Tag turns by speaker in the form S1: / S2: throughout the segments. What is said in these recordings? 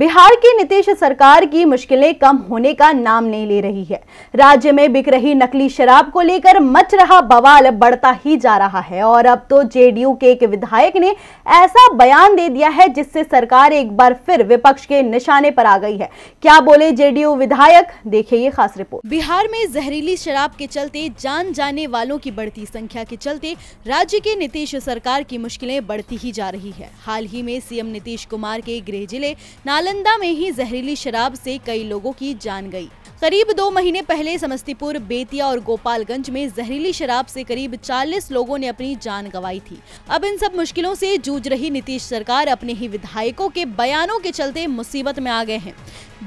S1: बिहार की नीतीश सरकार की मुश्किलें कम होने का नाम नहीं ले रही है राज्य में बिक रही नकली शराब को लेकर मच रहा बवाल बढ़ता ही जा रहा है और अब तो जेडीयू के एक विधायक ने ऐसा बयान दे दिया है जिससे सरकार एक बार फिर विपक्ष के निशाने पर आ गई है क्या बोले जेडीयू विधायक देखिए ये खास रिपोर्ट बिहार में जहरीली शराब के चलते जान जाने वालों की बढ़ती संख्या के चलते राज्य के नीतीश सरकार की मुश्किलें बढ़ती ही जा रही है हाल ही में सीएम नीतीश कुमार के गृह जिले नाला नालंदा में ही जहरीली शराब से कई लोगों की जान गई करीब दो महीने पहले समस्तीपुर बेतिया और गोपालगंज में जहरीली शराब से करीब 40 लोगों ने अपनी जान गंवाई थी अब इन सब मुश्किलों से जूझ रही नीतीश सरकार अपने ही विधायकों के बयानों के चलते मुसीबत में आ गए हैं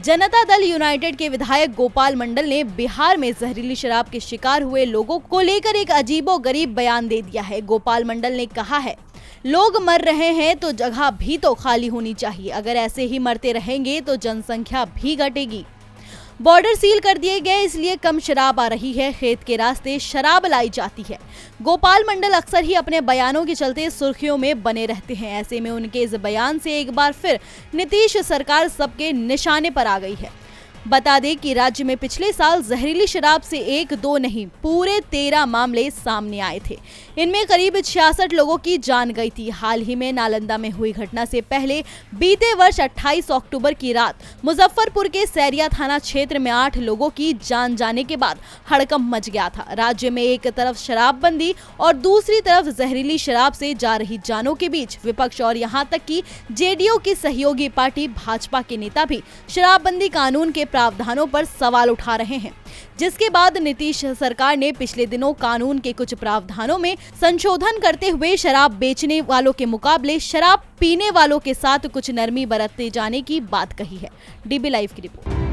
S1: जनता दल यूनाइटेड के विधायक गोपाल मंडल ने बिहार में जहरीली शराब के शिकार हुए लोगों को लेकर एक अजीबो गरीब बयान दे दिया है गोपाल मंडल ने कहा है लोग मर रहे हैं तो जगह भी तो खाली होनी चाहिए अगर ऐसे ही मरते रहेंगे तो जनसंख्या भी घटेगी बॉर्डर सील कर दिए गए इसलिए कम शराब आ रही है खेत के रास्ते शराब लाई जाती है गोपाल मंडल अक्सर ही अपने बयानों के चलते सुर्खियों में बने रहते हैं ऐसे में उनके इस बयान से एक बार फिर नीतीश सरकार सबके निशाने पर आ गई है बता दें कि राज्य में पिछले साल जहरीली शराब से एक दो नहीं पूरे तेरह मामले सामने आए थे इनमें करीब छियासठ लोगों की जान गई थी हाल ही में नालंदा में हुई घटना से पहले बीते वर्ष 28 अक्टूबर की रात मुजफ्फरपुर के सैरिया थाना क्षेत्र में आठ लोगों की जान जाने के बाद हड़कंप मच गया था राज्य में एक तरफ शराबबंदी और दूसरी तरफ जहरीली शराब से जा रही जानों के बीच विपक्ष और यहाँ तक की जेडीयू की सहयोगी पार्टी भाजपा के नेता भी शराबबंदी कानून के प्रावधानों पर सवाल उठा रहे हैं जिसके बाद नीतीश सरकार ने पिछले दिनों कानून के कुछ प्रावधानों में संशोधन करते हुए शराब बेचने वालों के मुकाबले शराब पीने वालों के साथ कुछ नरमी बरतते जाने की बात कही है डीबी लाइव की रिपोर्ट